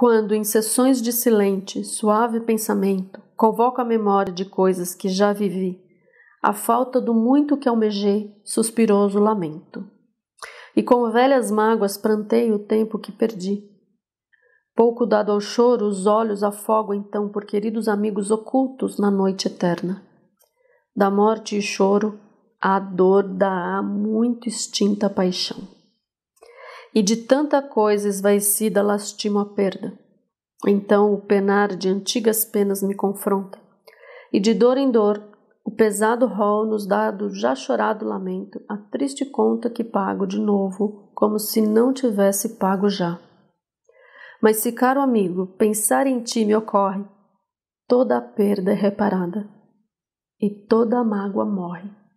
Quando, em sessões de silente, suave pensamento, convoco a memória de coisas que já vivi, a falta do muito que almejei, suspiroso lamento. E com velhas mágoas prantei o tempo que perdi. Pouco dado ao choro, os olhos afogo então por queridos amigos ocultos na noite eterna. Da morte e choro, a dor da muito extinta paixão e de tanta coisa esvaecida lastimo a perda. Então o penar de antigas penas me confronta, e de dor em dor o pesado rol nos dá do já chorado lamento a triste conta que pago de novo, como se não tivesse pago já. Mas se, caro amigo, pensar em ti me ocorre, toda a perda é reparada e toda a mágoa morre.